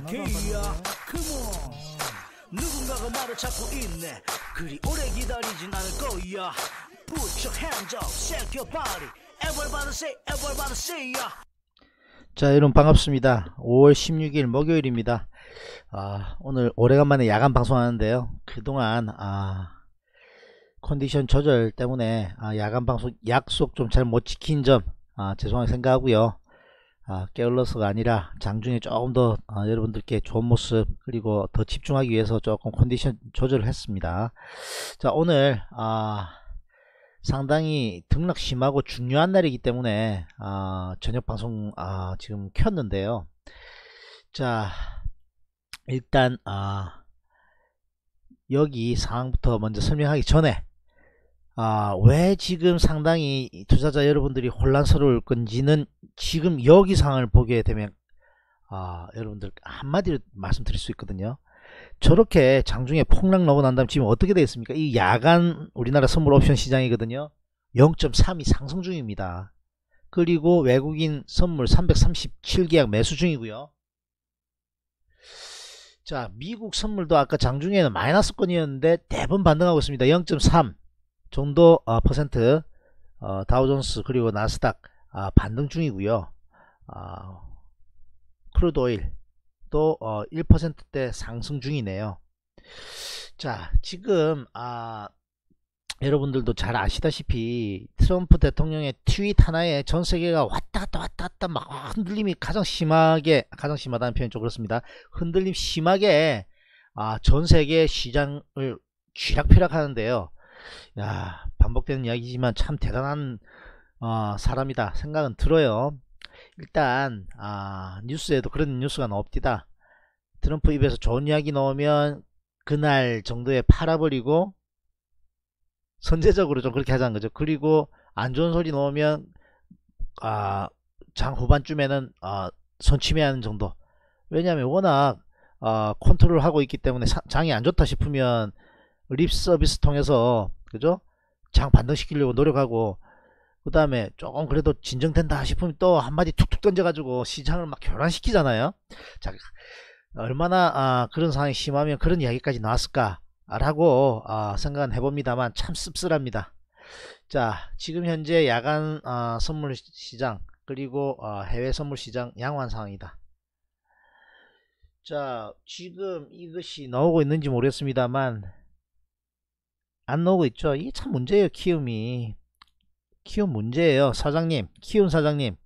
익숙해야 컴온 누군가가 말을 찾고 있네 그리 오래 기다리진 않을 거야 Put your hands up, shake your body Everybody say, everybody say ya 자 여러분 반갑습니다 5월 16일 목요일입니다 아, 오늘 오래간만에 야간 방송하는데요 그동안 아 컨디션 조절 때문에 아, 야간 방송 약속 좀 잘 못 지킨 점 아, 죄송하게 생각하고요 아, 게을러서가 아니라 장중에 조금 더 아, 여러분들께 좋은 모습 그리고 더 집중하기 위해서 조금 컨디션 조절을 했습니다. 자 오늘 아, 상당히 등락 심하고 중요한 날이기 때문에 아, 저녁 방송 아, 지금 켰는데요. 자 일단 아, 여기 상황부터 먼저 설명하기 전에 아, 왜 지금 상당히 투자자 여러분들이 혼란스러울 건지는 지금 여기 상황을 보게 되면 아, 여러분들 한마디로 말씀드릴 수 있거든요. 저렇게 장중에 폭락 나고 난 다음 지금 어떻게 되겠습니까? 이 야간 우리나라 선물 옵션 시장이거든요. 0.3이 상승 중입니다. 그리고 외국인 선물 337계약 매수 중이고요. 자 미국 선물도 아까 장중에는 마이너스권이었는데 대번 반등하고 있습니다. 0.3 정도 어, 퍼센트 어, 다우존스 그리고 나스닥 아, 반등 중이고요. 아, 크루드 오일 또 어, 1%대 상승 중이네요. 자 지금 아, 여러분들도 잘 아시다시피 트럼프 대통령의 트윗 하나에 전 세계가 왔다 갔다 왔다 갔다 막 흔들림이 가장 심하게 가장 심하다는 표현이 좀 그렇습니다. 흔들림 심하게 아, 전 세계 시장을 쥐락펴락 하는데요. 야 반복되는 이야기지만 참 대단한 어, 사람이다 생각은 들어요. 일단 아, 뉴스에도 그런 뉴스가 나옵디다. 트럼프 입에서 좋은 이야기 나오면 그날 정도에 팔아버리고 선제적으로 좀 그렇게 하자는 거죠. 그리고 안 좋은 소리 나오면 아, 장 후반쯤에는 아, 어, 선침해하는 정도. 왜냐하면 워낙 어, 컨트롤하고 있기 때문에 사, 장이 안 좋다 싶으면 립 서비스 통해서 그죠? 장 반등시키려고 노력하고 그 다음에 조금 그래도 진정된다 싶으면 또 한마디 툭툭 던져가지고 시장을 막 교란시키잖아요. 자, 얼마나 아, 그런 상황이 심하면 그런 이야기까지 나왔을까라고 아, 생각은 해봅니다만 참 씁쓸합니다. 자, 지금 현재 야간 아, 선물 시장 그리고 아, 해외 선물 시장 양호한 상황이다. 자, 지금 이것이 나오고 있는지 모르겠습니다만 안 나오고 있죠 이게 참 문제예요 키움이 키움 문제예요 사장님 키움 사장님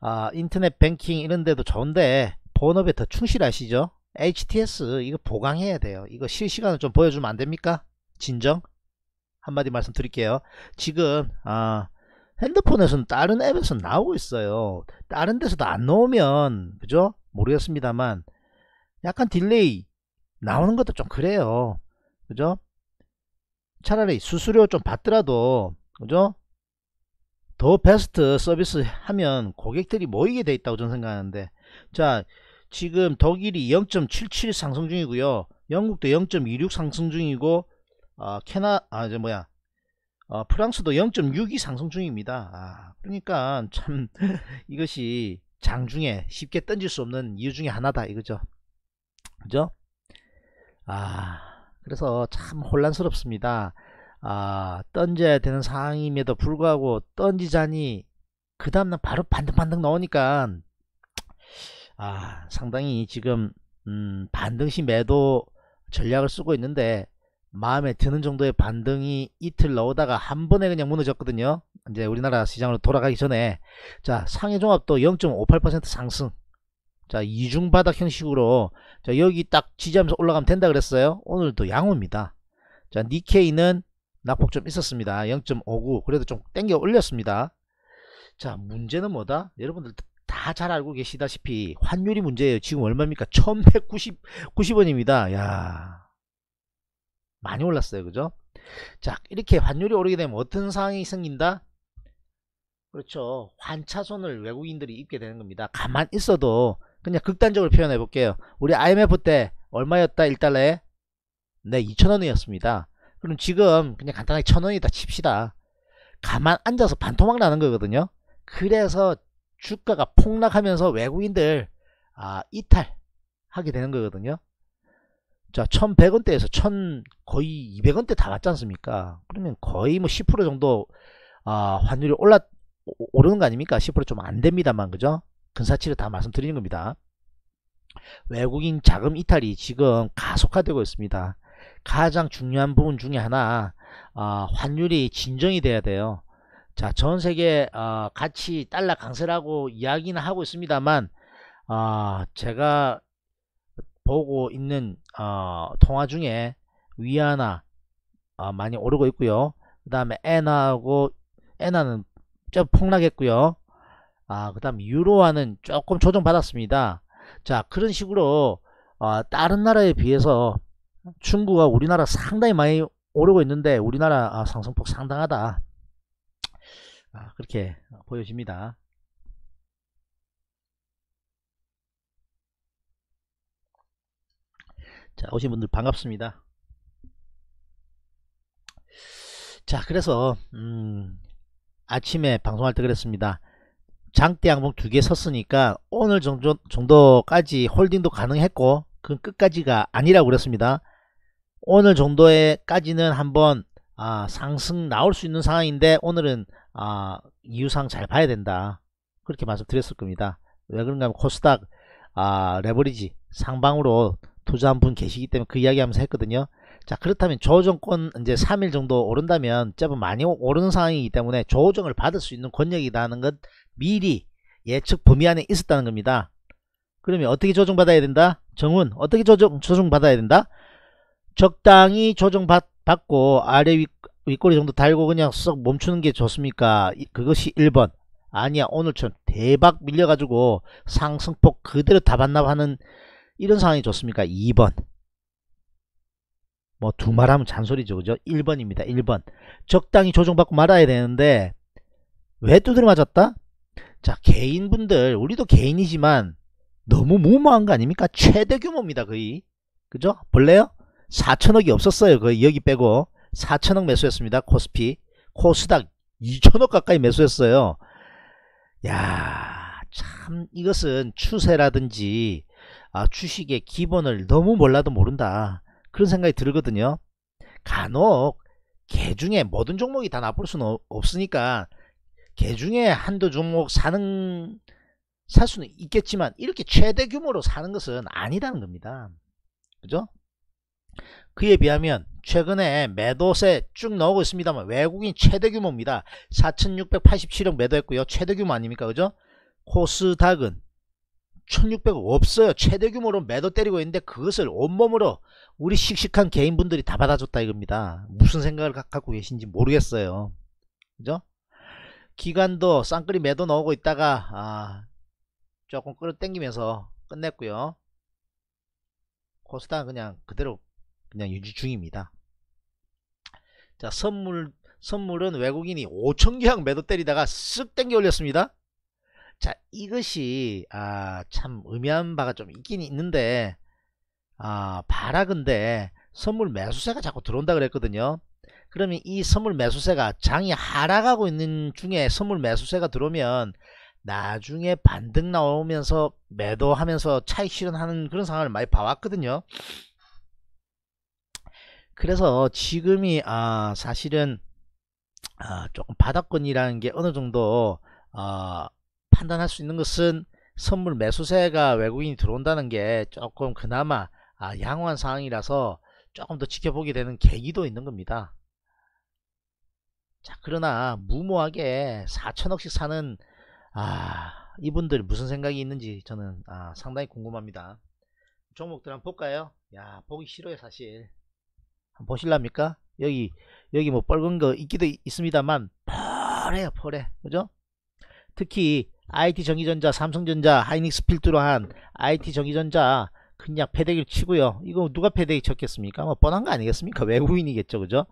아 인터넷 뱅킹 이런데도 좋은데 본업에 더 충실하시죠 HTS 이거 보강해야 돼요 이거 실시간을 좀 보여주면 안됩니까 진정 한마디 말씀드릴게요 지금 아 핸드폰에서는 다른 앱에서 나오고 있어요 다른 데서도 안 나오면 그죠 모르겠습니다만 약간 딜레이 나오는 것도 좀 그래요 그죠 차라리 수수료 좀 받더라도 그죠? 더 베스트 서비스 하면 고객들이 모이게 돼 있다고 저는 생각하는데 자 지금 독일이 0.77 상승 중이고요 영국도 0.26 상승 중이고 어, 캐나 아저 뭐야 어, 프랑스도 0.62 상승 중입니다 아, 그러니까 참 이것이 장중에 쉽게 던질 수 없는 이유 중에 하나다 이거죠 그죠 아 그래서 참 혼란스럽습니다. 아, 던져야 되는 상황임에도 불구하고 던지자니 그 다음날 바로 반등반등 나오니까 아, 상당히 지금 음, 반등시 매도 전략을 쓰고 있는데 마음에 드는 정도의 반등이 이틀 나오다가 한 번에 그냥 무너졌거든요. 이제 우리나라 시장으로 돌아가기 전에 자 상해종합도 0.58% 상승 자 이중바닥 형식으로 자 여기 딱 지지하면서 올라가면 된다 그랬어요 오늘도 양호입니다 자 니케이는 낙폭 좀 있었습니다 0.59 그래도 좀 땡겨 올렸습니다 자 문제는 뭐다 여러분들 다 잘 알고 계시다시피 환율이 문제예요 지금 얼마입니까 1190 90원입니다 야 많이 올랐어요 그죠 자 이렇게 환율이 오르게 되면 어떤 상황이 생긴다 그렇죠 환차손을 외국인들이 입게 되는 겁니다 가만 있어도 그냥 극단적으로 표현해 볼게요. 우리 IMF 때 얼마였다 1달러에? 네 2천원이었습니다. 그럼 지금 그냥 간단하게 천원이다 칩시다. 가만 앉아서 반토막 나는 거거든요. 그래서 주가가 폭락하면서 외국인들 아, 이탈하게 되는 거거든요. 자, 1100원대에서 1000 거의 200원대 다 갔지 않습니까? 그러면 거의 뭐 10% 정도 아, 환율이 올라 오르는 거 아닙니까? 10%좀 안 됩니다만 그죠? 근사치를 다 말씀드리는 겁니다. 외국인 자금 이탈이 지금 가속화되고 있습니다. 가장 중요한 부분 중에 하나 어, 환율이 진정이 돼야 돼요. 자, 전 세계 어, 같이 달러 강세라고 이야기는 하고 있습니다만 어, 제가 보고 있는 어, 통화 중에 위안화 어, 많이 오르고 있고요. 그 다음에 엔화하고 엔화는 좀 폭락했고요. 아, 그 다음 유로화는 조금 조정받았습니다. 자, 그런 식으로 어, 다른 나라에 비해서 중국과 우리나라 상당히 많이 오르고 있는데 우리나라 아, 상승폭 상당하다. 아, 그렇게 보여집니다. 자, 오신 분들 반갑습니다. 자, 그래서 음, 아침에 방송할 때 그랬습니다. 장대 양봉 두 개 섰으니까 오늘 정도, 정도까지 홀딩도 가능했고 그 끝까지가 아니라고 그랬습니다. 오늘 정도에까지는 한번 아, 상승 나올 수 있는 상황인데 오늘은 아, 이유상 잘 봐야 된다. 그렇게 말씀드렸을 겁니다. 왜 그런가 하면 코스닥 아, 레버리지 상방으로 투자한 분 계시기 때문에 그 이야기하면서 했거든요. 자 그렇다면 조정권 이제 3일 정도 오른다면 짧은 많이 오르는 상황이기 때문에 조정을 받을 수 있는 권력이라는 것 미리 예측 범위 안에 있었다는 겁니다. 그러면 어떻게 조정받아야 된다? 정은 어떻게 조정, 조정받아야 된다? 적당히 조정받고 아래 위, 윗꼬리 정도 달고 그냥 썩 멈추는 게 좋습니까? 그것이 1번. 아니야 오늘처럼 대박 밀려가지고 상승폭 그대로 다 반납하는 이런 상황이 좋습니까? 2번. 뭐 두 말하면 잔소리죠. 그죠? 1번입니다. 1번. 적당히 조정받고 말아야 되는데 왜 두드려 맞았다? 자 개인분들 우리도 개인이지만 너무 무모한 거 아닙니까? 최대 규모입니다 거의 그죠? 볼래요? 4천억이 없었어요 거의 여기 빼고 4천억 매수했습니다 코스피 코스닥 2천억 가까이 매수했어요 야 참 이것은 추세라든지 아, 주식의 기본을 너무 몰라도 모른다 그런 생각이 들거든요 간혹 개 중에 모든 종목이 다 나쁠 수는 없으니까 개 중에 한두 종목 사는 살 수는 있겠지만 이렇게 최대 규모로 사는 것은 아니라는 겁니다. 그죠? 그에 비하면 최근에 매도세 쭉 나오고 있습니다만 외국인 최대 규모입니다. 4687억 매도했고요. 최대 규모 아닙니까? 그죠? 코스닥은 1600억 없어요. 최대 규모로 매도 때리고 있는데 그것을 온몸으로 우리 씩씩한 개인분들이 다 받아줬다 이겁니다. 무슨 생각을 갖고 계신지 모르겠어요. 그죠? 기간도 쌍끌이 매도 넣고 있다가 아, 조금 끌어당기면서 끝냈고요. 코스닥 그냥 그대로 그냥 유지 중입니다. 자 선물 선물은 외국인이 5천 계약 매도 때리다가 쓱 땡겨 올렸습니다. 자 이것이 아참 의미한 바가 좀 있긴 있는데 아 바라근데 선물 매수세가 자꾸 들어온다 그랬거든요. 그러면 이 선물 매수세가 장이 하락하고 있는 중에 선물 매수세가 들어오면 나중에 반등 나오면서 매도하면서 차익 실현하는 그런 상황을 많이 봐왔거든요. 그래서 지금이 아 사실은 아 조금 바닥권이라는 게 어느 정도 아 판단할 수 있는 것은 선물 매수세가 외국인이 들어온다는 게 조금 그나마 아 양호한 상황이라서 조금 더 지켜보게 되는 계기도 있는 겁니다. 자 그러나 무모하게 4천억씩 사는 아 이분들 무슨 생각이 있는지 저는 아, 상당히 궁금합니다. 종목들 한번 볼까요? 야 보기 싫어요 사실. 한번 보실랍니까? 여기 여기 뭐 뻘건 거 있기도 있습니다만 펄해요 펄해 그죠? 특히 IT 전기전자, 삼성전자, 하이닉스 필두로 한 IT 전기전자 그냥 패대기를 치고요. 이거 누가 패대기 쳤겠습니까? 뭐 뻔한 거 아니겠습니까? 외국인이겠죠, 그죠?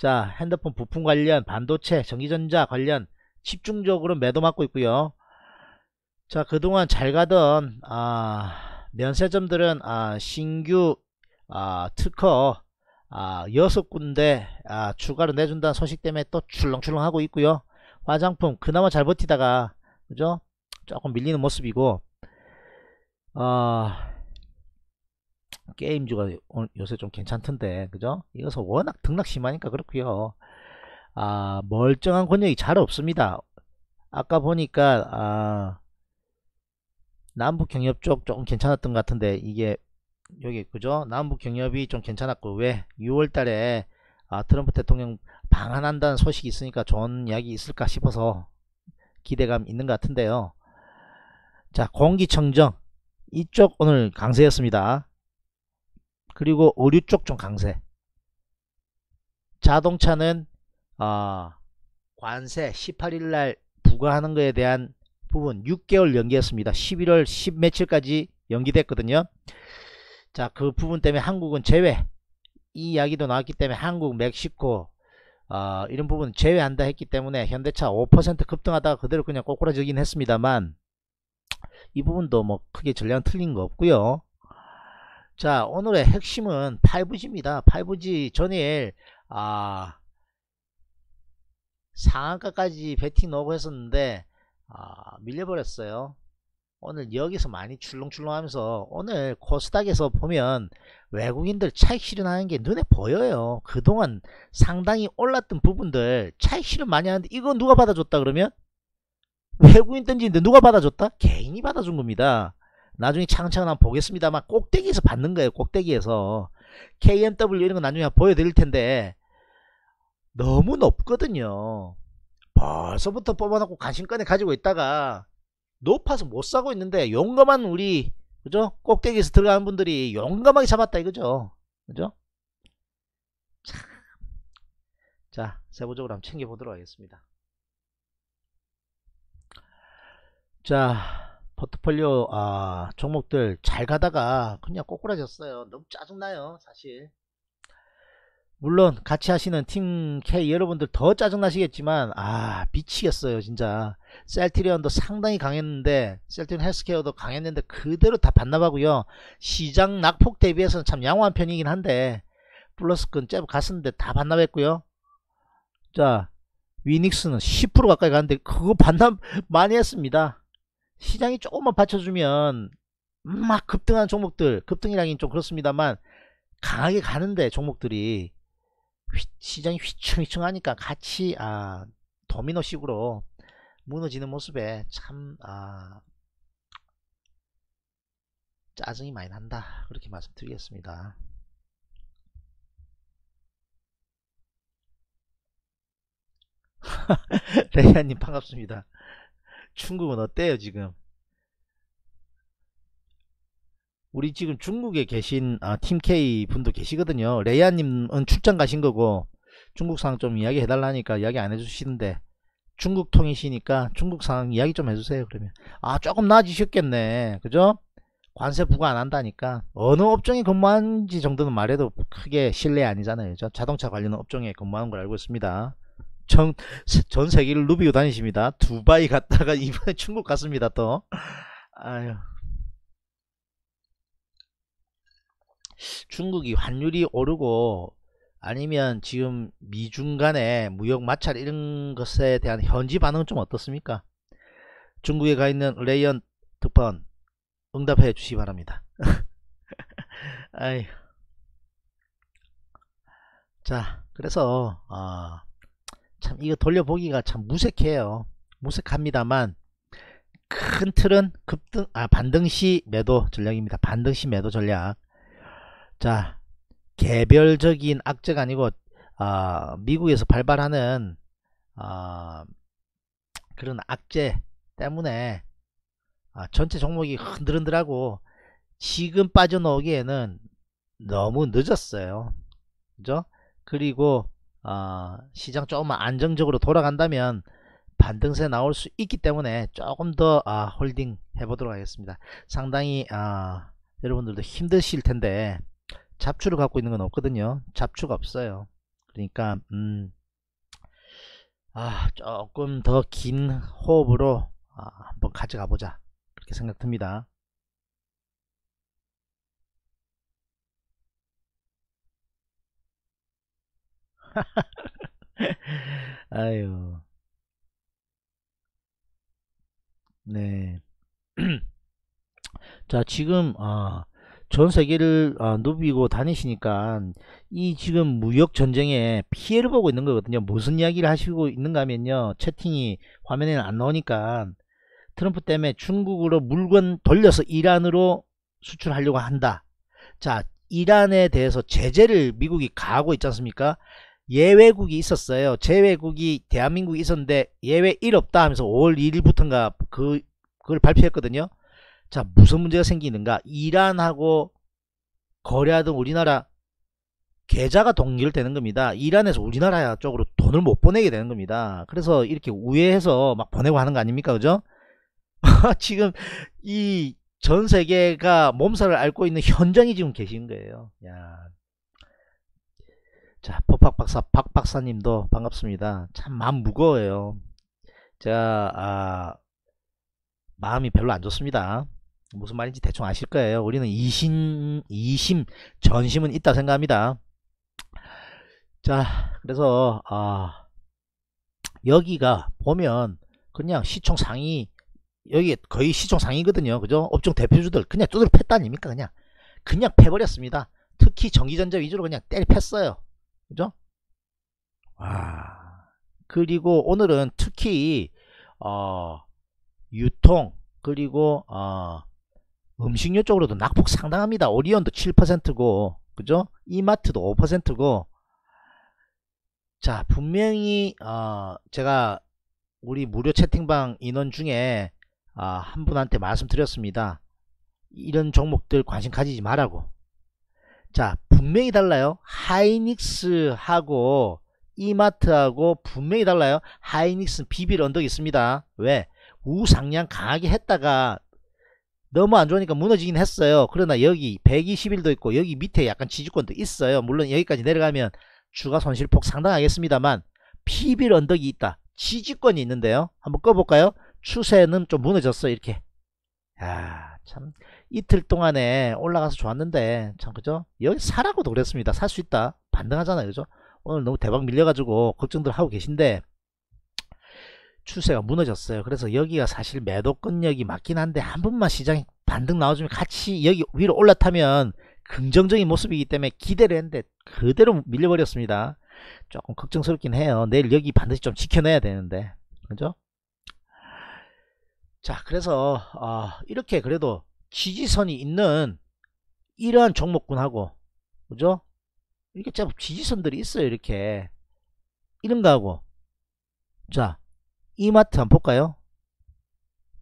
자 핸드폰 부품 관련 반도체 전기전자 관련 집중적으로 매도 맞고 있고요 자 그동안 잘 가던 아, 면세점들은 아, 신규 아, 특허 아, 6군데 아, 추가로 내준다는 소식 때문에 또 출렁출렁 하고 있고요 화장품 그나마 잘 버티다가 그죠 조금 밀리는 모습이고 어, 게임주가 요새 좀 괜찮던데 그죠? 이것은 워낙 등락 심하니까 그렇구요아 멀쩡한 권역이 잘 없습니다. 아까 보니까 아 남북 경협 쪽 조금 괜찮았던 것 같은데 이게 여기 그죠? 남북 경협이 좀 괜찮았고 왜 6월달에 아, 트럼프 대통령 방한한다는 소식이 있으니까 좋은 이야기 있을까 싶어서 기대감 있는 것 같은데요. 자 공기청정 이쪽 오늘 강세였습니다. 그리고 의류 쪽 좀 강세. 자동차는 어, 관세 18일날 부과하는 것에 대한 부분 6개월 연기했습니다. 11월 10 며칠까지 연기됐거든요. 자, 그 부분 때문에 한국은 제외. 이 이야기도 나왔기 때문에 한국, 멕시코 어, 이런 부분 제외한다 했기 때문에 현대차 5% 급등하다가 그대로 그냥 꼬꾸라지긴 했습니다만 이 부분도 뭐 크게 전량 틀린 거 없고요. 자 오늘의 핵심은 5G입니다. 5G 전일 아, 상한가까지 베팅 넣고 했었는데 아, 밀려버렸어요. 오늘 여기서 많이 출렁출렁하면서 오늘 코스닥에서 보면 외국인들 차익 실현하는 게 눈에 보여요. 그동안 상당히 올랐던 부분들 차익 실현 많이 하는데 이거 누가 받아줬다 그러면 외국인 던지는데 누가 받아줬다? 개인이 받아준 겁니다. 나중에 차근차근 한번 보겠습니다만 꼭대기에서 받는 거예요. 꼭대기에서. k m w 이런 거 나중에 보여드릴 텐데 너무 높거든요. 벌써부터 뽑아놓고 관심권에 가지고 있다가 높아서 못 사고 있는데 용감한 우리 그죠? 꼭대기에서 들어가는 분들이 용감하게 잡았다 이거죠. 그죠? 자, 세부적으로 한번 챙겨보도록 하겠습니다. 자. 포트폴리오 아, 종목들 잘 가다가 그냥 꼬꾸라졌어요. 너무 짜증나요 사실. 물론 같이 하시는 팀 K 여러분들 더 짜증나시겠지만 아 미치겠어요 진짜 셀트리온도 상당히 강했는데 셀트리온 헬스케어도 강했는데 그대로 다 반납하고요 시장 낙폭 대비해서는 참 양호한 편이긴 한데 플러스건 잽 갔었는데 다 반납했고요 자 위닉스는 10% 가까이 갔는데 그거 반납 많이 했습니다 시장이 조금만 받쳐주면 막 급등한 종목들 급등이라긴 좀 그렇습니다만 강하게 가는데 종목들이 휘, 시장이 휘청휘청 하니까 같이 아 도미노식으로 무너지는 모습에 참 아, 짜증이 많이 난다 그렇게 말씀드리겠습니다 레이아님 반갑습니다 중국은 어때요 지금 우리 지금 중국에 계신 아, 팀K 분도 계시거든요 레이아님은 출장 가신 거고 중국 상황 좀 이야기 해달라니까 이야기 안 해주시는데 중국 통이시니까 중국 상황 이야기 좀 해주세요 그러면 아 조금 나아지셨겠네 그죠 관세 부과 안 한다니까 어느 업종에 근무한지 정도는 말해도 크게 신뢰 아니잖아요 그죠? 자동차 관련 업종에 근무하는 걸 알고 있습니다 전, 전 세계를 누비고 다니십니다. 두바이 갔다가 이번에 중국 갔습니다. 또. 아유. 중국이 환율이 오르고 아니면 지금 미중 간의 무역 마찰 이런 것에 대한 현지 반응은 좀 어떻습니까? 중국에 가 있는 레이언 특파원 응답해 주시기 바랍니다. 아이. 자, 그래서 어, 참 이거 돌려보기가 참 무색해요. 무색합니다만 큰 틀은 급등 아 반등시 매도 전략입니다. 반등시 매도 전략. 자 개별적인 악재가 아니고 어, 미국에서 발발하는 어, 그런 악재 때문에 어, 전체 종목이 흔들흔들하고 지금 빠져나오기에는 너무 늦었어요. 그죠? 그리고 어, 시장 조금만 안정적으로 돌아간다면 반등세 나올 수 있기 때문에 조금 더 아, 홀딩 해보도록 하겠습니다. 상당히 아, 여러분들도 힘드실 텐데 잡추를 갖고 있는 건 없거든요. 잡추가 없어요. 그러니까 음, 아, 조금 더 긴 호흡으로 아, 한번 가져가 보자 그렇게 생각됩니다. 아유. 네. 자, 지금, 아, 전 세계를 아, 누비고 다니시니까 이 지금 무역 전쟁에 피해를 보고 있는 거거든요. 무슨 이야기를 하시고 있는가 하면요. 채팅이 화면에는 안 나오니까 트럼프 때문에 중국으로 물건 돌려서 이란으로 수출하려고 한다. 자, 이란에 대해서 제재를 미국이 가하고 있지 않습니까? 예외국이 있었어요. 제외국이 대한민국이 있었는데 예외 1 없다 하면서 5월 1일부터인가 그, 그걸 발표했거든요. 자 무슨 문제가 생기는가 이란하고 거래하던 우리나라 계좌가 동결되는 겁니다. 이란에서 우리나라 쪽으로 돈을 못 보내게 되는 겁니다. 그래서 이렇게 우회해서 막 보내고 하는 거 아닙니까? 그죠? 지금 이 전 세계가 몸살을 앓고 있는 현장이 지금 계신 거예요. 야. 자, 박박사 박박사님도 반갑습니다. 참 마음 무거워요. 제가 아, 마음이 별로 안 좋습니다. 무슨 말인지 대충 아실 거예요. 우리는 이심 이심 전심은 있다 생각합니다. 자 그래서 아, 여기가 보면 그냥 시총 상위 여기 거의 시총 상위거든요. 그죠? 업종 대표주들 그냥 두드려 팼다 아닙니까? 그냥 그냥 패버렸습니다. 특히 전기전자 위주로 그냥 때려 팼어요. 그죠? 아, 그리고 오늘은 특히 어, 유통 그리고 어, 음식료 쪽으로도 낙폭 상당합니다. 오리온도 7%고 그죠? 이마트도 5%고 자 분명히 어, 제가 우리 무료 채팅방 인원 중에 어, 한 분한테 말씀드렸습니다. 이런 종목들 관심 가지지 말라고 자 분명히 달라요. 하이닉스하고 이마트하고 분명히 달라요. 하이닉스는 비빌 언덕이 있습니다. 왜? 우상향 강하게 했다가 너무 안 좋으니까 무너지긴 했어요. 그러나 여기 1 2 0일도 있고 여기 밑에 약간 지지권도 있어요. 물론 여기까지 내려가면 주가 손실폭 상당하겠습니다만 비빌 언덕이 있다. 지지권이 있는데요. 한번 꺼볼까요? 추세는 좀 무너졌어 이렇게. 아참 이틀 동안에 올라가서 좋았는데 참 그죠 여기 사라고도 그랬습니다 살 수 있다 반등하잖아요 그죠 오늘 너무 대박 밀려가지고 걱정들 하고 계신데 추세가 무너졌어요 그래서 여기가 사실 매도권력이 맞긴 한데 한 번만 시장이 반등 나와주면 같이 여기 위로 올라타면 긍정적인 모습이기 때문에 기대를 했는데 그대로 밀려버렸습니다 조금 걱정스럽긴 해요 내일 여기 반드시 좀 지켜내야 되는데 그죠 자 그래서 어, 이렇게 그래도 지지선이 있는 이러한 종목군하고 그죠? 이렇게 참 지지선들이 있어요 이렇게 이런 거하고 자 이마트 한번 볼까요?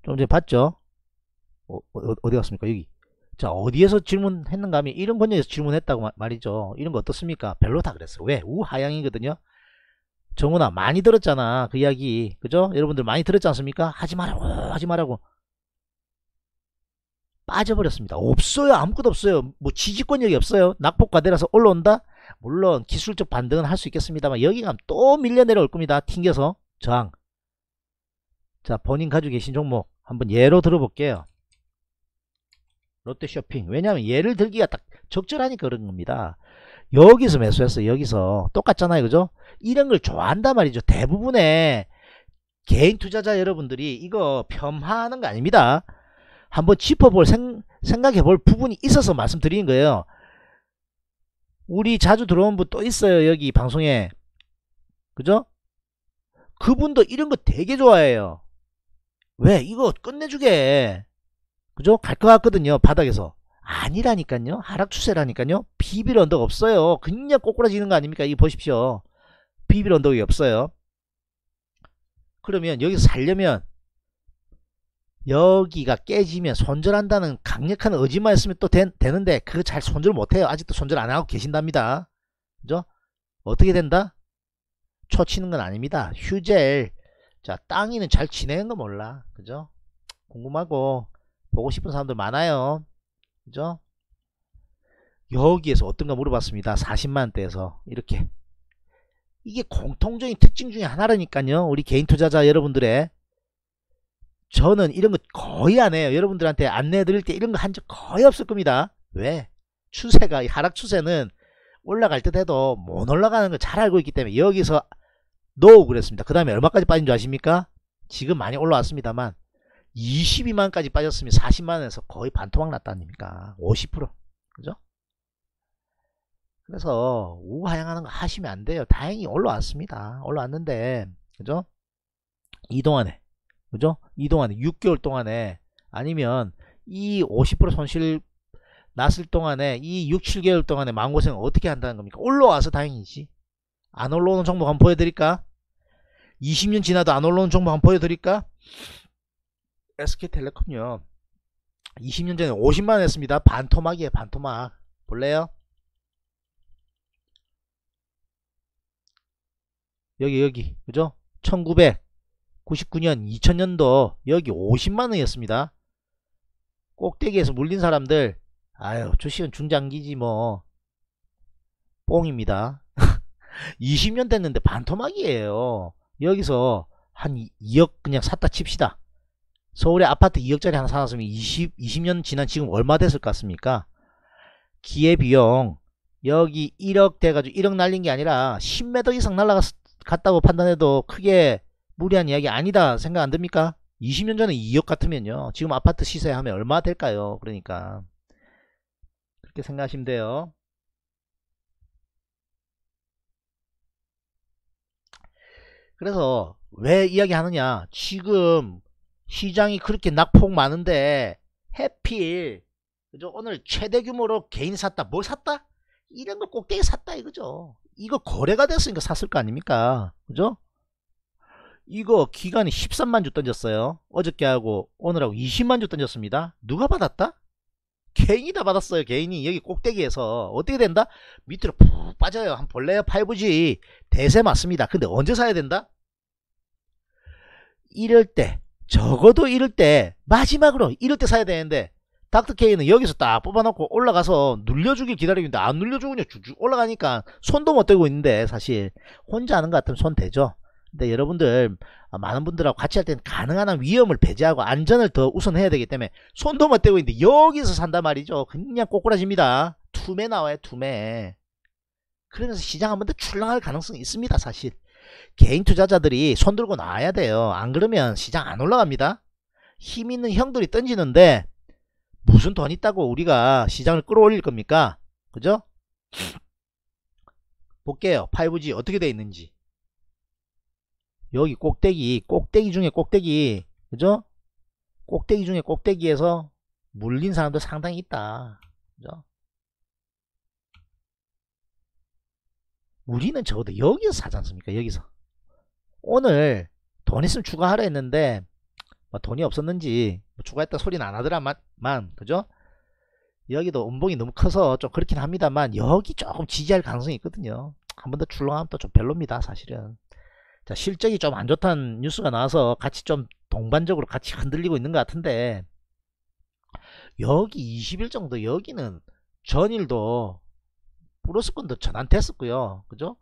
좀 전에 봤죠? 어, 어, 어, 어디 갔습니까? 여기 자 어디에서 질문했는가 하면 이런 번역에서 질문했다고 마, 말이죠 이런 거 어떻습니까? 별로 다 그랬어요 왜? 우하향이거든요 정훈아 많이 들었잖아 그 이야기 그죠? 여러분들 많이 들었지 않습니까? 하지 말라고 하지 말라고 빠져버렸습니다. 없어요. 아무것도 없어요. 뭐 지지권력이 없어요. 낙폭과대라서 올라온다? 물론 기술적 반등은 할 수 있겠습니다만 여기 가또 밀려 내려올 겁니다. 튕겨서 저항. 자 본인 가지고 계신 종목 한번 예로 들어볼게요. 롯데쇼핑 왜냐하면 예를 들기가 딱 적절하니까 그런 겁니다. 여기서 매수했어 여기서 똑같잖아요 그죠? 이런 걸 좋아한단 말이죠. 대부분의 개인 투자자 여러분들이 이거 폄하하는 거 아닙니다. 한번 짚어볼 생, 각해볼 부분이 있어서 말씀드리는 거예요. 우리 자주 들어온 분 또 있어요 여기 방송에 그죠? 그분도 이런 거 되게 좋아해요. 왜 이거 끝내주게 그죠? 갈 것 같거든요 바닥에서 아니라니까요 하락 추세라니까요 비빌 언덕 없어요 그냥 꼬꾸라지는 거 아닙니까 이거 보십시오 비빌 언덕이 없어요 그러면 여기서 살려면 여기가 깨지면 손절한다는 강력한 의지만 있으면 또 되, 되는데 그거 잘 손절 못해요. 아직도 손절 안하고 계신답니다. 그죠? 어떻게 된다? 초치는 건 아닙니다. 휴젤 자 땅이는 잘 지내는 거 몰라. 그죠? 궁금하고 보고 싶은 사람들 많아요. 그죠? 여기에서 어떤가 물어봤습니다. 40만대에서 이렇게 이게 공통적인 특징 중에 하나라니까요. 우리 개인 투자자 여러분들의 저는 이런 거 거의 안 해요. 여러분들한테 안내 드릴 때 이런 거 한 적 거의 없을 겁니다. 왜? 추세가 하락 추세는 올라갈 듯 해도 못 올라가는 걸 잘 알고 있기 때문에 여기서 노우 그랬습니다. 그 다음에 얼마까지 빠진 줄 아십니까? 지금 많이 올라왔습니다만 22만까지 빠졌으면 40만에서 거의 반토막 났다 아닙니까? 50% 그죠? 그래서 우하향하는 거 하시면 안 돼요. 다행히 올라왔습니다. 올라왔는데 그죠? 이동안에 그죠? 이 동안에 6개월 동안에 아니면 이 50% 손실 났을 동안에 이 6, 7개월 동안에 망고생 어떻게 한다는 겁니까? 올라와서 다행이지. 안 올라오는 종목 한번 보여드릴까? 20년 지나도 안 올라오는 종목 한번 보여드릴까? SK텔레콤요. 20년 전에 50만원 했습니다. 반토막이에요. 반토막. 볼래요? 여기 여기 그죠? 1900 99년 2000년도 여기 50만원이었습니다. 꼭대기에서 물린 사람들 아유 주식은 중장기지 뭐 뽕입니다. 20년 됐는데 반토막이에요. 여기서 한 2억 그냥 샀다 칩시다. 서울에 아파트 2억짜리 하나 사놨으면 20, 20년 지난 지금 얼마 됐을 것 같습니까? 기회비용 여기 1억 돼가지고 1억 날린 게 아니라 10m 이상 날라갔다고 판단해도 크게 무리한 이야기 아니다 생각 안 듭니까? 20년 전에 2억 같으면요. 지금 아파트 시세 하면 얼마 될까요? 그러니까 그렇게 생각하시면 돼요. 그래서 왜 이야기하느냐 지금 시장이 그렇게 낙폭 많은데 해필 그죠? 오늘 최대 규모로 개인 샀다 뭘 샀다? 이런 거 꼭대기 샀다 이거죠 이거 거래가 됐으니까 샀을 거 아닙니까 그죠 이거 기간이 13만 주 던졌어요. 어저께 하고 오늘하고 20만 주 던졌습니다. 누가 받았다? 개인이 다 받았어요. 개인이 여기 꼭대기에서 어떻게 된다? 밑으로 푹 빠져요. 한 벌레요 5G 대세 맞습니다. 근데 언제 사야 된다? 이럴 때 적어도 이럴 때 마지막으로 이럴 때 사야 되는데 닥터케이는 여기서 딱 뽑아놓고 올라가서 눌려주길 기다리는데 고있안 눌려주고 그냥 쭉쭉 올라가니까 손도 못 대고 있는데 사실 혼자 하는 것 같으면 손 대죠. 근데 여러분들 아, 많은 분들하고 같이 할 때는 가능한 한 위험을 배제하고 안전을 더 우선해야 되기 때문에 손도 못 대고 있는데 여기서 산단 말이죠. 그냥 꼬꾸라집니다. 투매 나와요. 투매. 그러면서 시장 한 번 더 출렁할 가능성이 있습니다. 사실. 개인 투자자들이 손 들고 나와야 돼요. 안 그러면 시장 안 올라갑니다. 힘 있는 형들이 던지는데 무슨 돈 있다고 우리가 시장을 끌어올릴 겁니까? 그죠? 볼게요. 5G 어떻게 돼 있는지. 여기 꼭대기 꼭대기 중에 꼭대기 그죠? 꼭대기 중에 꼭대기에서 물린 사람도 상당히 있다. 그죠? 우리는 적어도 여기서 사지 않습니까? 여기서. 오늘 돈 있으면 추가하라 했는데 뭐 돈이 없었는지 뭐 추가했다 소리는 안 하더라만 만, 그죠? 여기도 음봉이 너무 커서 좀 그렇긴 합니다만 여기 조금 지지할 가능성이 있거든요. 한 번 더 출렁하면 또 좀 별로입니다. 사실은. 자, 실적이 좀 안 좋다는 뉴스가 나와서 같이 좀 동반적으로 같이 흔들리고 있는 것 같은데 여기 20일 정도 여기는 전일도 플러스권도 전환됐었고요. 그죠?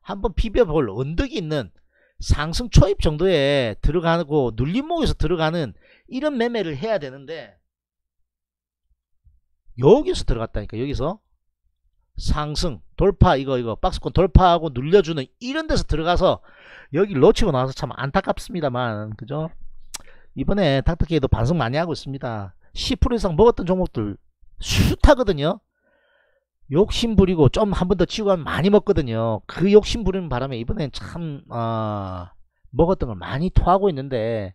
한번 비벼볼 언덕이 있는 상승 초입 정도에 들어가고 눌림목에서 들어가는 이런 매매를 해야 되는데 여기서 들어갔다니까 여기서 상승 돌파 이거 이거 박스권 돌파하고 눌려주는 이런 데서 들어가서 여기 놓치고 나와서 참 안타깝습니다만 그죠? 이번에 닥터케이도 반성 많이 하고 있습니다. 10% 이상 먹었던 종목들 수타거든요 욕심 부리고 좀 한 번 더 치고 많이 먹거든요. 그 욕심 부리는 바람에 이번엔 참 어, 먹었던 걸 많이 토하고 있는데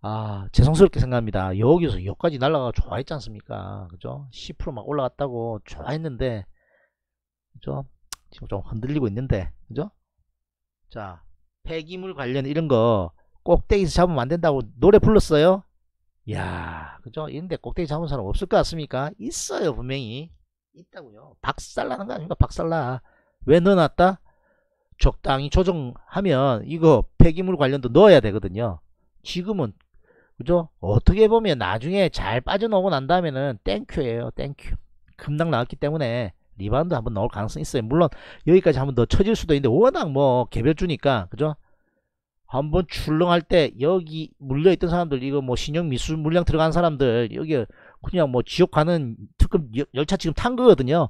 아 죄송스럽게 생각합니다. 여기서 여기까지 날라가 좋아했지 않습니까? 그죠? 10%막 올라갔다고 좋아했는데 그죠? 지금 좀 흔들리고 있는데 그죠? 자 폐기물 관련 이런 거 꼭대기에서 잡으면 안 된다고 노래 불렀어요. 야, 그죠? 이런데 꼭대기 잡은 사람 없을 것 같습니까? 있어요, 분명히. 있다고요. 박살나는 거 아닙니까? 박살나. 왜 넣어놨다? 적당히 조정하면 이거 폐기물 관련도 넣어야 되거든요. 지금은 그죠? 어떻게 보면 나중에 잘 빠져나오고 난 다음에는 땡큐예요. 땡큐. 금방 나왔기 때문에 리바운드 한번 나올 가능성이 있어요. 물론 여기까지 한번 더 쳐질 수도 있는데 워낙 뭐 개별주니까 그죠? 한번 출렁할 때 여기 물려있던 사람들 이거 뭐 신용 미수 물량 들어간 사람들 여기 그냥 뭐 지옥 가는 특급 열차 지금 탄 거거든요.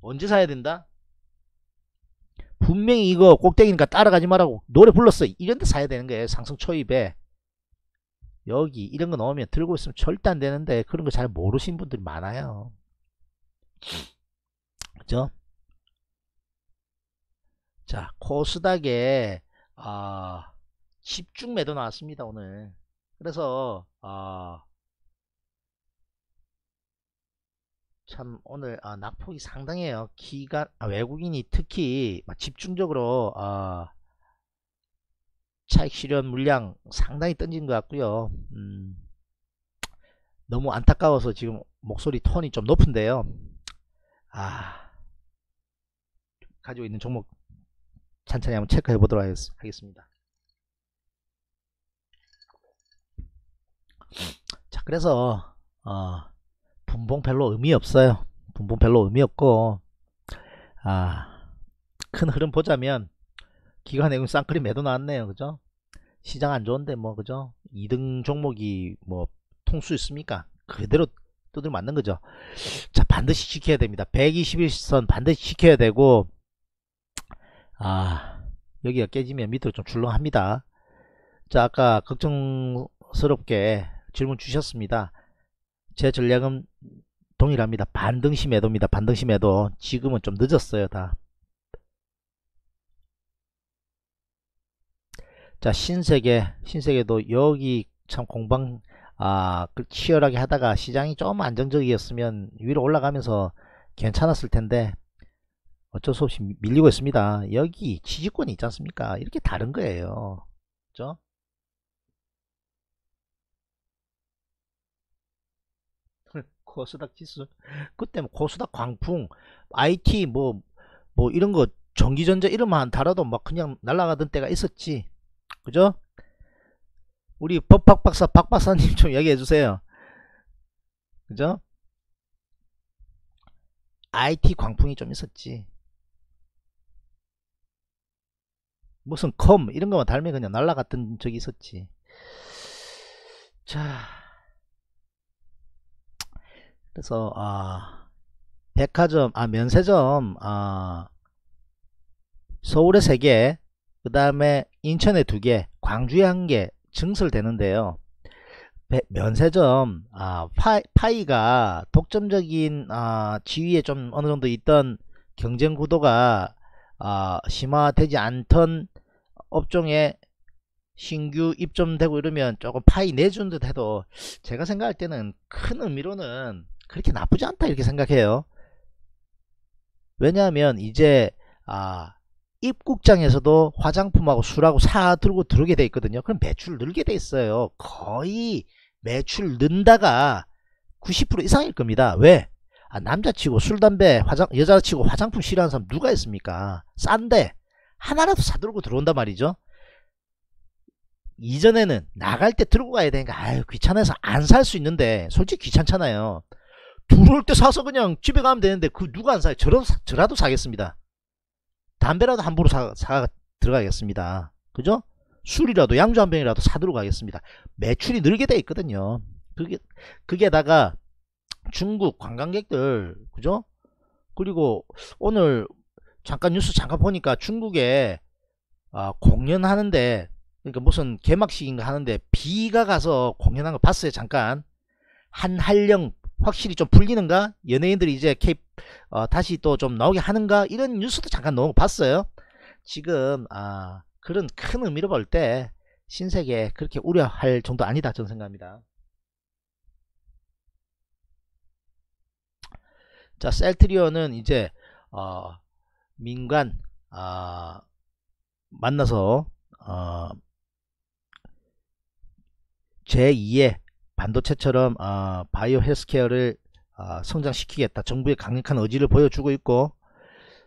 언제 사야 된다? 분명히 이거 꼭대기니까 따라가지 말라고 노래 불렀어. 이런 데 사야 되는 거예요. 상승 초입에. 여기 이런 거 넣으면 들고 있으면 절대 안 되는데 그런 거 잘 모르신 분들이 많아요. 그죠? 자, 코스닥에 어, 아, 집중 매도 나왔습니다, 오늘. 그래서 어, 참 오늘 아, 낙폭이 상당해요. 기간 아, 외국인이 특히 집중적으로 아, 차익 실현 물량 상당히 던진 것 같고요. 음, 너무 안타까워서 지금 목소리 톤이 좀 높은데요. 아, 가지고 있는 종목 천천히 한번 체크해 보도록 하겠습니다. 자, 그래서 어, 분봉 별로 의미 없어요. 분봉 별로 의미 없고 아, 큰 흐름 보자면 기관내금 쌍클림 매도 나왔네요. 그죠? 시장 안 좋은데 뭐 그죠? 2등 종목이 뭐 통수 있습니까? 그대로 두들 맞는 거죠. 자, 반드시 지켜야 됩니다. 121선 반드시 지켜야 되고, 아, 여기가 깨지면 밑으로 좀 출렁합니다. 자, 아까 걱정스럽게 질문 주셨습니다. 제 전략은 동일합니다. 반등심 매도입니다. 반등심 매도. 지금은 좀 늦었어요, 다. 자, 신세계, 신세계도 여기 참 공방 아, 그 치열하게 하다가 시장이 좀 안정적이었으면 위로 올라가면서 괜찮았을 텐데 어쩔 수 없이 밀리고 있습니다. 여기 지지권이 있지 않습니까? 이렇게 다른 거예요. 그죠? 코스닥 지수 그때 뭐 코스닥 광풍 IT 뭐뭐 뭐 이런 거 전기전자 이름만 달아도 막 그냥 날아가던 때가 있었지 그죠 우리 법학 박사 박 박사님 좀 얘기해 주세요. 그죠? IT 광풍이 좀 있었지. 무슨 컴 이런 거만 달면 그냥 날라갔던 적이 있었지. 자, 그래서 아 백화점 아 면세점 아 서울에 세 개, 그 다음에 인천에 두 개, 광주에 한 개, 증설되는데요. 면세점 아, 파이, 가 독점적인 아, 지위에 좀 어느 정도 있던 경쟁 구도가 아, 심화되지 않던 업종에 신규 입점되고 이러면 조금 파이 내준 듯 해도 제가 생각할 때는 큰 의미로는 그렇게 나쁘지 않다 이렇게 생각해요. 왜냐하면 이제 아, 입국장에서도 화장품하고 술하고 사 들고 들어오게 돼 있거든요. 그럼 매출 늘게 돼 있어요. 거의 매출 는다가 90% 이상일 겁니다. 왜? 아, 남자치고 술, 담배, 화장, 여자치고 화장품 싫어하는 사람 누가 있습니까? 싼데 하나라도 사들고 들어온단 말이죠. 이전에는 나갈 때 들고 가야 되니까 아유 귀찮아서 안 살 수 있는데 솔직히 귀찮잖아요. 들어올 때 사서 그냥 집에 가면 되는데 그 누가 안 사요? 저라도, 저라도 사겠습니다. 담배라도 함부로 사, 사 들어가겠습니다. 그죠? 술이라도 양주 한 병이라도 사들어 가겠습니다. 매출이 늘게 돼 있거든요. 그게 그게다가 중국 관광객들 그죠? 그리고 오늘 잠깐 뉴스 잠깐 보니까 중국에 아, 공연하는데 그러니까 무슨 개막식인가 하는데 비가 가서 공연한 거 봤어요 잠깐 한한령 확실히 좀 풀리는가 연예인들이 이제 케이 어, 다시 또 좀 나오게 하는가 이런 뉴스도 잠깐 너무 봤어요. 지금 아, 그런 큰 의미로 볼 때 신세계 그렇게 우려할 정도 아니다 저는 생각합니다. 자 셀트리온은 이제 어, 민간 어, 만나서 어, 제2의 반도체처럼 어, 바이오 헬스케어를 어, 성장시키겠다. 정부의 강력한 의지를 보여주고 있고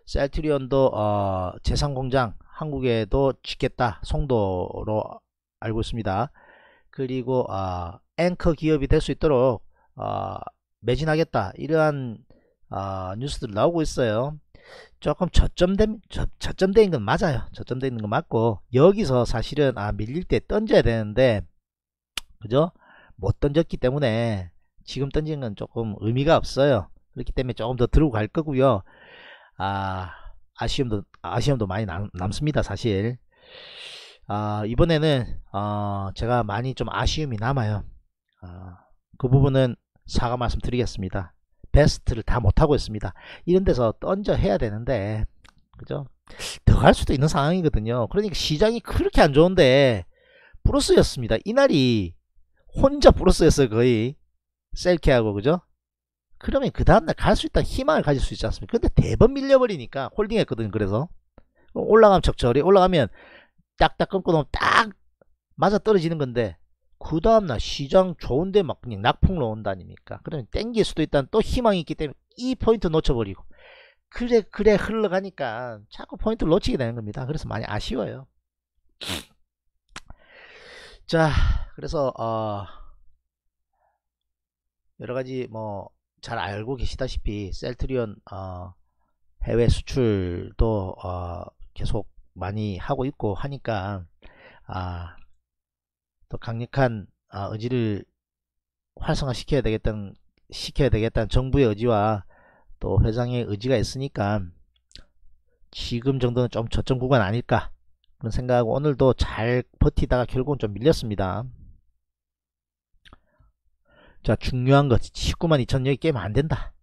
셀트리온도 어, 재산공장 한국에도 짓겠다. 송도로 알고 있습니다. 그리고 어, 앵커 기업이 될 수 있도록 어, 매진하겠다. 이러한 어, 뉴스들 나오고 있어요. 조금 저점된 저, 저점돼 건 맞아요. 저점돼 있는 건 맞고 여기서 사실은 아 밀릴 때 던져야 되는데 그죠? 못 던졌기 때문에 지금 던지는 건 조금 의미가 없어요. 그렇기 때문에 조금 더 들고 갈 거고요. 아, 아쉬움도, 아쉬움도 많이 남, 남습니다. 사실. 아, 이번에는, 어, 제가 많이 좀 아쉬움이 남아요. 아, 그 부분은 사과 말씀드리겠습니다. 베스트를 다 못하고 있습니다. 이런 데서 던져 해야 되는데, 그죠? 더 갈 수도 있는 상황이거든요. 그러니까 시장이 그렇게 안 좋은데, 플러스였습니다. 이날이 혼자 플러스였어요, 거의. 셀케하고 그죠? 그러면 그 다음날 갈 수 있다는 희망을 가질 수 있지 않습니까? 근데 대번 밀려버리니까 홀딩 했거든요. 그래서 올라가면 적절히 올라가면 딱딱 끊고 나면 딱 맞아 떨어지는 건데 그 다음날 시장 좋은데 막 그냥 낙폭로 온다 아닙니까? 그러면 땡길 수도 있다는 또 희망이 있기 때문에 이 포인트 놓쳐버리고 그래 그래 흘러가니까 자꾸 포인트를 놓치게 되는 겁니다. 그래서 많이 아쉬워요. 자 그래서 어 여러가지 뭐 잘 알고 계시다시피 셀트리온 어, 해외 수출도 어, 계속 많이 하고 있고 하니까 아, 더 강력한 아, 의지를 활성화시켜야 되겠다는 시켜야 되겠다는 정부의 의지와 또 회장의 의지가 있으니까 지금 정도는 좀 저점 구간 아닐까 그런 생각하고 오늘도 잘 버티다가 결국은 좀 밀렸습니다. 자 중요한 것 19만 2천 여기 깨면 안된다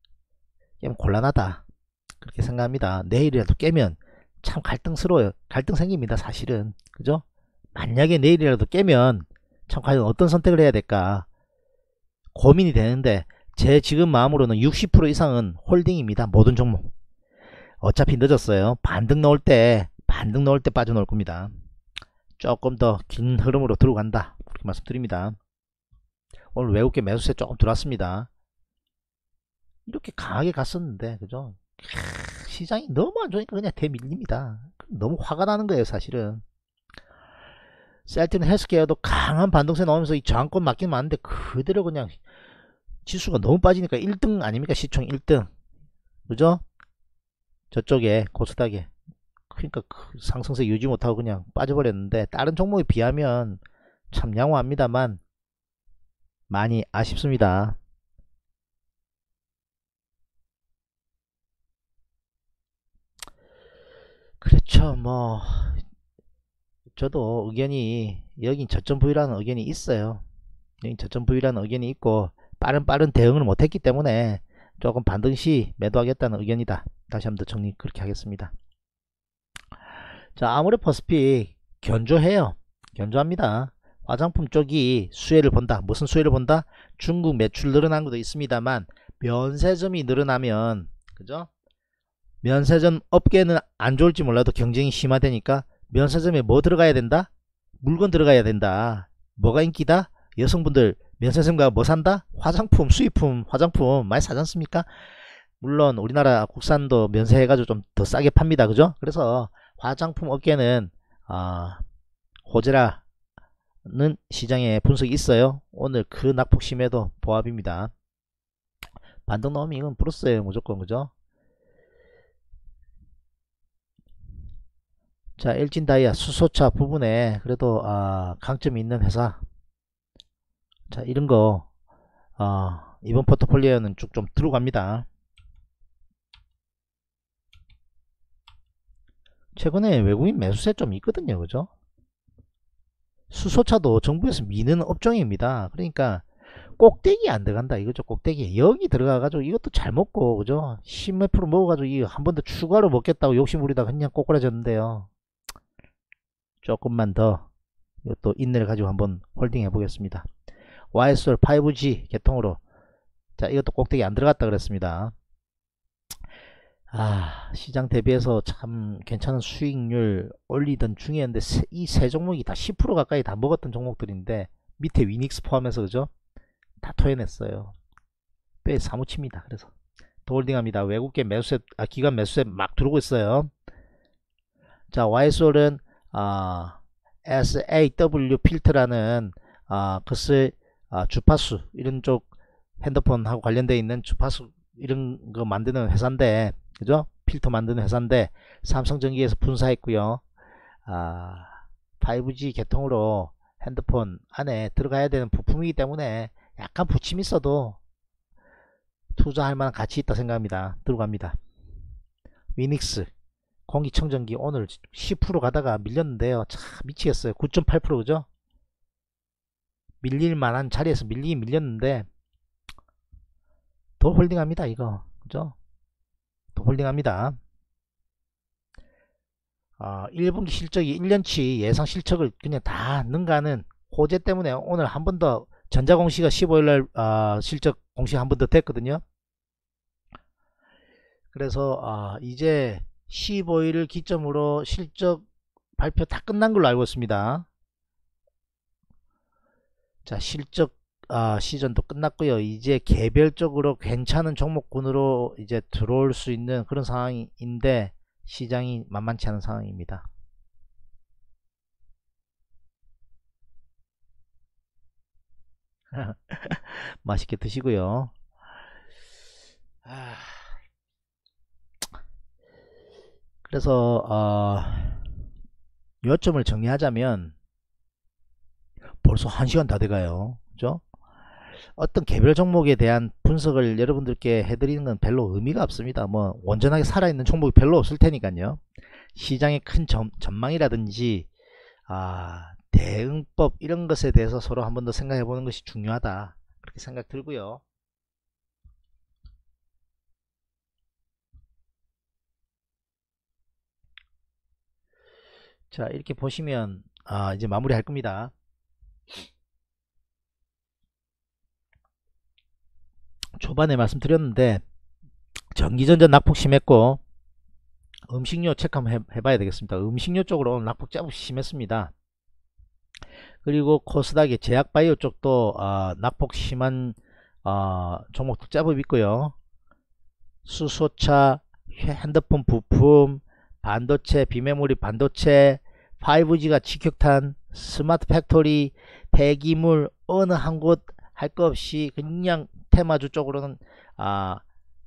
깨면 곤란하다 그렇게 생각합니다 내일이라도 깨면 참 갈등스러워요 갈등 생깁니다 사실은 그죠 만약에 내일이라도 깨면 참 과연 어떤 선택을 해야 될까 고민이 되는데 제 지금 마음으로는 60% 이상은 홀딩입니다 모든 종목 어차피 늦었어요 반등 넣을 때 반등 넣을 때빠져나을 겁니다 조금 더 긴 흐름으로 들어간다 그렇게 말씀드립니다 오늘 외국계 매수세 조금 들어왔습니다. 이렇게 강하게 갔었는데 그죠? 시장이 너무 안 좋으니까 그냥 대밀립니다. 너무 화가 나는 거예요 사실은. 셀틴 헬스케어도 강한 반동세 나오면서 이 저항권 맞긴 맞는데 그대로 그냥 지수가 너무 빠지니까 1등 아닙니까 시총 1등 그죠? 저쪽에 고스닥에 그러니까 그 상승세 유지 못하고 그냥 빠져버렸는데 다른 종목에 비하면 참 양호합니다만 많이 아쉽습니다. 그렇죠. 뭐 저도 의견이 여긴 저점 부위라는 의견이 있어요. 여긴 저점 부위라는 의견이 있고 빠른 빠른 대응을 못했기 때문에 조금 반등 시 매도하겠다는 의견이다. 다시 한번 더 정리 그렇게 하겠습니다. 자 아무리 퍼스픽 견조해요. 견조합니다. 화장품 쪽이 수혜를 본다. 무슨 수혜를 본다? 중국 매출 늘어난 것도 있습니다만 면세점이 늘어나면 그죠? 면세점 업계는 안 좋을지 몰라도 경쟁이 심화되니까 면세점에 뭐 들어가야 된다? 물건 들어가야 된다. 뭐가 인기다? 여성분들 면세점 가뭐 산다? 화장품, 수입품, 화장품 많이 사지 않습니까? 물론 우리나라 국산도 면세해가지고 좀 더 싸게 팝니다. 그죠? 그래서 화장품 업계는 아, 호재라 는 시장에 분석이 있어요. 오늘 그 낙폭심에도 보합입니다. 반등 나오면 이건 플러스예요. 무조건 그죠? 자 엘진 다이아 수소차 부분에 그래도 아, 강점이 있는 회사 자 이런거 아, 이번 포트폴리오는 쭉 좀 들어갑니다. 최근에 외국인 매수세 좀 있거든요. 그죠? 수소차도 정부에서 미는 업종입니다. 그러니까 꼭대기 안 들어간다 이거죠 꼭대기 여기 들어가가지고 이것도 잘 먹고 그죠 10몇 프로 먹어가지고 이거 한번 더 추가로 먹겠다고 욕심부리다가 그냥 꼬꾸라졌는데요 조금만 더 이것도 인내를 가지고 한번 홀딩 해보겠습니다 YSL 5G 개통으로 자 이것도 꼭대기 안 들어갔다 그랬습니다 아, 시장 대비해서 참 괜찮은 수익률 올리던 중이었는데 이 세 종목이 다 10% 가까이 다 먹었던 종목들인데 밑에 위닉스 포함해서 그죠? 다 토해냈어요. 뼈 사무칩니다. 그래서 도홀딩합니다. 외국계 매수세, 아, 기관 매수세 막 들어오고 있어요. 자, y s o 은 아, SAW 필트라는 아, 글쎄 아, 주파수 이런 쪽 핸드폰하고 관련되어 있는 주파수 이런 거 만드는 회사인데 그죠? 필터 만드는 회사인데 삼성전기에서 분사했고요. 아, 5G 개통으로 핸드폰 안에 들어가야 되는 부품이기 때문에 약간 부침이 있어도 투자할 만한 가치 있다 생각합니다. 들어갑니다. 위닉스 공기청정기 오늘 10% 가다가 밀렸는데요. 참 미치겠어요. 9.8% 그죠? 밀릴만한 자리에서 밀리긴 밀렸는데 더 홀딩합니다. 이거 그죠? 홀딩합니다. 어, 아, 1분기 실적이 1년치 예상 실적을 그냥 다 능가하는 호재 때문에 오늘 한 번 더 전자공시가 15일날 어, 아, 실적 공시 한 번 더 됐거든요. 그래서 어, 이제 15일을 기점으로 실적 발표 다 끝난 걸로 알고 있습니다. 자 실적 아, 시즌도 끝났고요. 이제 개별적으로 괜찮은 종목군으로 이제 들어올 수 있는 그런 상황인데 시장이 만만치 않은 상황입니다. 맛있게 드시고요. 아. 그래서 어, 요점을 정리하자면 벌써 1시간 다 돼가요. 그죠? 어떤 개별 종목에 대한 분석을 여러분들께 해드리는 건 별로 의미가 없습니다. 뭐 온전하게 살아있는 종목이 별로 없을 테니까요. 시장의 큰 점, 전망이라든지 아, 대응법 이런 것에 대해서 서로 한 번 더 생각해 보는 것이 중요하다. 그렇게 생각 들고요. 자 이렇게 보시면 아, 이제 마무리할 겁니다. 초반에 말씀드렸는데 전기전자 낙폭 심했고 음식료 체크 한번 해, 봐야 되겠습니다. 음식료 쪽으로 낙폭 짜부 심했습니다. 그리고 코스닥의 제약바이오 쪽도 어, 낙폭 심한 어, 아, 종목도 짜부 있고요. 수소차, 핸드폰 부품, 반도체, 비메모리 반도체, 5G가 직격탄, 스마트 팩토리, 폐기물 어느 한 곳 할 것 없이 그냥 테마주 쪽으로는 아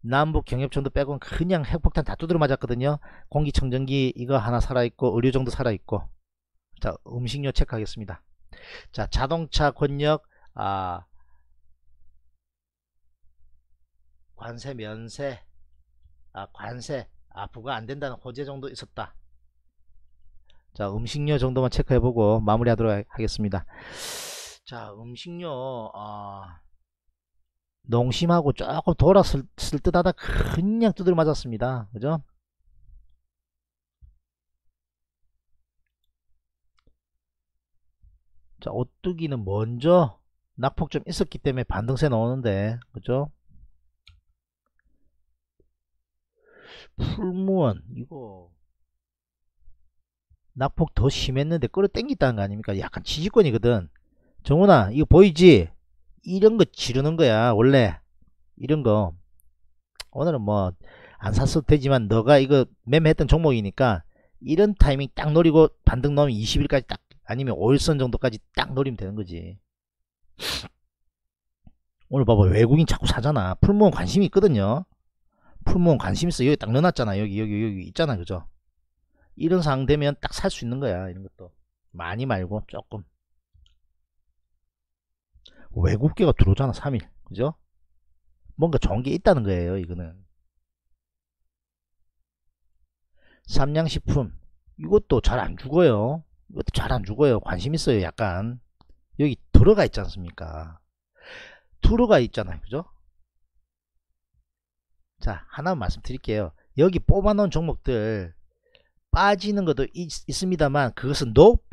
남북 경협전도 빼고는 그냥 핵폭탄 다 두드려 맞았거든요. 공기청정기 이거 하나 살아있고 의료정도 살아있고 자 음식료 체크하겠습니다. 자 자동차 권력 아 관세 면세 아 관세 아 부과 안된다는 호재 정도 있었다. 자 음식료 정도만 체크해보고 마무리하도록 하겠습니다. 자 음식료 아 농심하고 조금 돌았을 듯하다 그냥 두들 맞았습니다. 그죠? 자, 오뚜기는 먼저 낙폭 좀 있었기 때문에 반등세 나오는데, 그죠? 풀무원, 이거, 낙폭 더 심했는데 끌어 땡기다는거 아닙니까? 약간 지지권이거든. 정훈아, 이거 보이지? 이런 거 지르는 거야 원래 이런 거 오늘은 뭐 안 샀어도 되지만 너가 이거 매매했던 종목이니까 이런 타이밍 딱 노리고 반등 넣으면 20일까지 딱 아니면 5일선 정도까지 딱 노리면 되는 거지 오늘 봐봐 외국인 자꾸 사잖아 풀무원 관심이 있거든요 풀무원 관심 있어 여기 딱 넣어놨잖아 여기 여기 여기 있잖아 그죠 이런 상황 되면 딱 살 수 있는 거야 이런 것도 많이 말고 조금 외국계가 들어오잖아 3일 그죠 뭔가 좋은 게 있다는 거예요 이거는 삼양식품 이것도 잘 안 죽어요 이것도 잘 안 죽어요 관심 있어요 약간 여기 들어가 있지 않습니까 들어가 있잖아요 그죠 자 하나만 말씀드릴게요 여기 뽑아놓은 종목들 빠지는 것도 있, 습니다만 그것은 높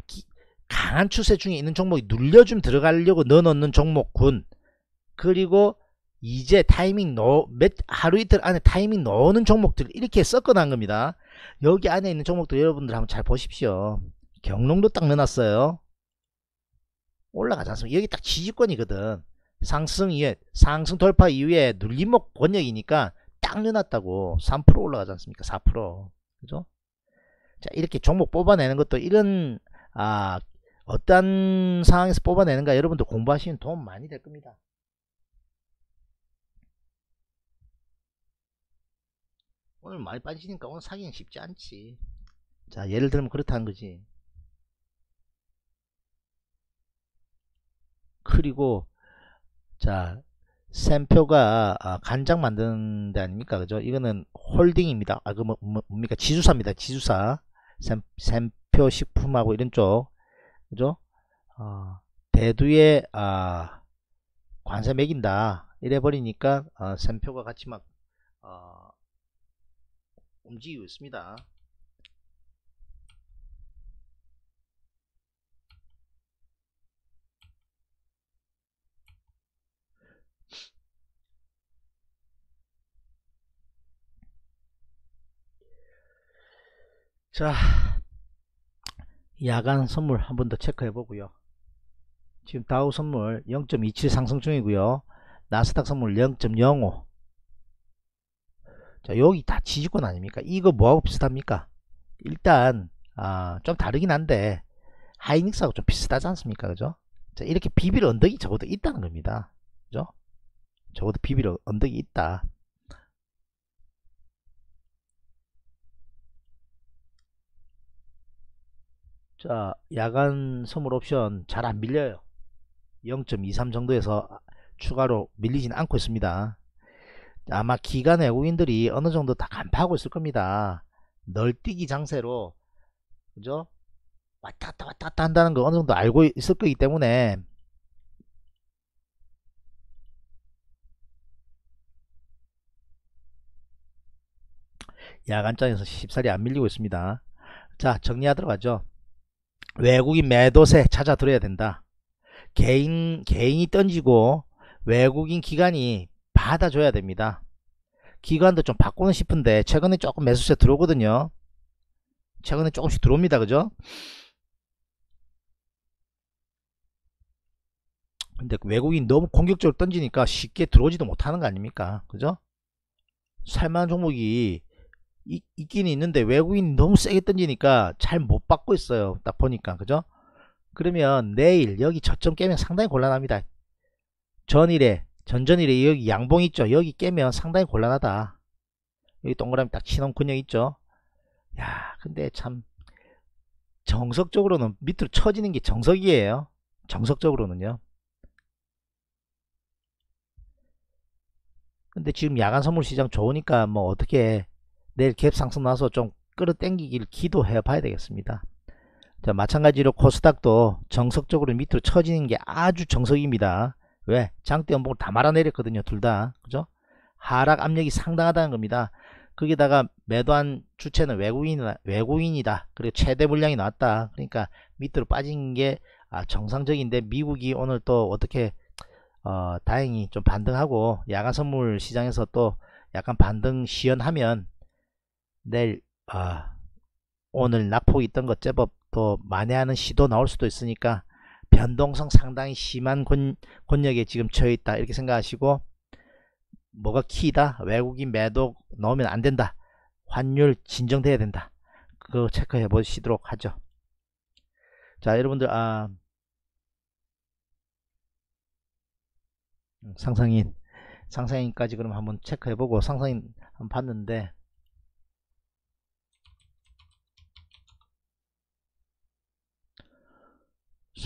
강한 추세 중에 있는 종목이 눌려 좀 들어가려고 넣어놓는 종목군 그리고 이제 타이밍 넣몇 하루 이틀 안에 타이밍 넣는 종목들 이렇게 섞어놓은 겁니다 여기 안에 있는 종목들 여러분들 한번 잘 보십시오 경롱도 딱 넣어놨어요 올라가지 않습니까 여기 딱 지지권이거든 상승 이에 상승 돌파 이후에 눌림목 권역이니까 딱 넣어놨다고 3% 올라가지 않습니까 4% 그죠 자 이렇게 종목 뽑아내는 것도 이런 아 어떤 상황에서 뽑아내는가 여러분들 공부하시는 도움 많이 될 겁니다. 오늘 많이 빠지니까 오늘 사기는 쉽지 않지. 자 예를 들면 그렇다는 거지. 그리고 자 샘표가 아, 간장 만드는 데 아닙니까 그죠 이거는 홀딩입니다 아그 뭐, 뭐, 뭡니까 지주사입니다 지주사 샘, 샘표 식품하고 이런 쪽 그죠? 어, 아, 대두에 아, 관세 매긴다 이래 버리니까 어, 샘표가 같이 막 어, 움직이고 있습니다. 자 야간 선물 한 번 더 체크해 보고요. 지금 다우 선물 0.27 상승 중이고요. 나스닥 선물 0.05. 자, 여기 다 지지권 아닙니까? 이거 뭐하고 비슷합니까? 일단 아, 좀 다르긴 한데 하이닉스하고 좀 비슷하지 않습니까? 그죠? 자, 이렇게 비빌 언덕이 적어도 있다는 겁니다. 그죠? 적어도 비빌 언덕이 있다. 자 야간 선물 옵션 잘 안 밀려요 0.23 정도에서 추가로 밀리진 않고 있습니다 아마 기간 외국인들이 어느 정도 다 간파하고 있을 겁니다 널뛰기 장세로 그죠 왔다 갔다 왔다 갔다 한다는 거 어느 정도 알고 있을 거기 때문에 야간장에서 쉽사리 안 밀리고 있습니다 자 정리하도록 하죠 외국인 매도세 찾아 들어야 된다. 개인, 개인이 던지고 외국인 기관이 받아줘야 됩니다. 기관도 좀 바꾸는 싶은데 최근에 조금 매수세 들어오거든요. 최근에 조금씩 들어옵니다. 그죠? 근데 외국인 너무 공격적으로 던지니까 쉽게 들어오지도 못하는 거 아닙니까? 그죠? 살만한 종목이 있, 있긴 있는데 외국인이 너무 세게 던지니까 잘 못 받고 있어요. 딱 보니까 그죠? 그러면 내일 여기 저점 깨면 상당히 곤란합니다. 전일에 전전일에 여기 양봉 있죠? 여기 깨면 상당히 곤란하다. 여기 동그라미 딱신는 근형 있죠? 야 근데 참 정석적으로는 밑으로 처지는 게 정석이에요. 정석적으로는요. 근데 지금 야간 선물 시장 좋으니까 뭐 어떻게 내일 갭 상승 나서 좀 끌어당기길 기도해 봐야 되겠습니다. 자, 마찬가지로 코스닥도 정석적으로 밑으로 처지는 게 아주 정석입니다. 왜? 장대 연봉을 다 말아내렸거든요. 둘 다. 그죠? 하락 압력이 상당하다는 겁니다. 거기다가 매도한 주체는 외국인이다. 외국인이다. 그리고 최대 물량이 나왔다. 그러니까 밑으로 빠진 게 아, 정상적인데 미국이 오늘 또 어떻게 어, 다행히 좀 반등하고 야간 선물 시장에서 또 약간 반등 시연하면 내일 아 오늘 낙폭 있던 것 제법 또 만회하는 시도 나올 수도 있으니까 변동성 상당히 심한 권, 권역에 지금 처해있다 이렇게 생각하시고 뭐가 키다 외국인 매도 넣으면 안된다 환율 진정돼야 된다 그거 체크해 보시도록 하죠 자 여러분들 아 상상인 상상인까지 그럼 한번 체크해보고 상상인 한번 봤는데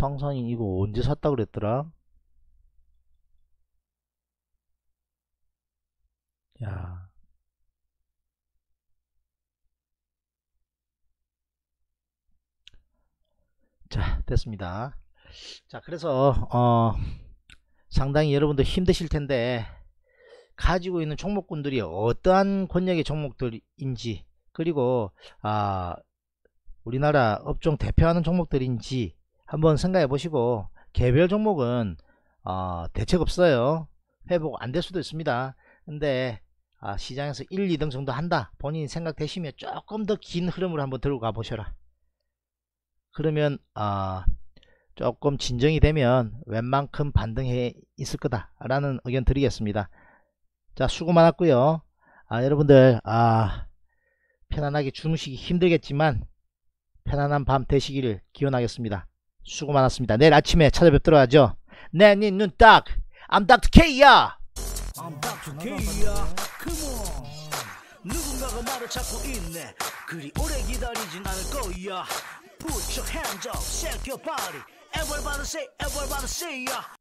상상이 이거 언제 샀다 그랬더라? 야. 자, 됐습니다. 자, 그래서, 어, 상당히 여러분도 힘드실 텐데, 가지고 있는 종목군들이 어떠한 권력의 종목들인지, 그리고, 아, 우리나라 업종 대표하는 종목들인지, 한번 생각해 보시고 개별 종목은 어, 대책 없어요 회복 안 될 수도 있습니다 근데 아, 시장에서 1, 2등 정도 한다 본인이 생각되시면 조금 더 긴 흐름으로 한번 들고 가 보셔라 그러면 아, 조금 진정이 되면 웬만큼 반등해 있을 거다 라는 의견 드리겠습니다 자 수고 많았고요 아, 여러분들 아, 편안하게 주무시기 힘들겠지만 편안한 밤 되시기를 기원하겠습니다 수고 많았습니다. 내일 아침에 찾아뵙도록 하죠. 내눈 네, 딱. I'm Dr. K야. I'm Dr. K야. Come on. 누군가가 말을 찾고 있네. 그리 오래 기다리진 않을 거야. Put your hands up, shake your body. Everybody say, everybody say, yeah.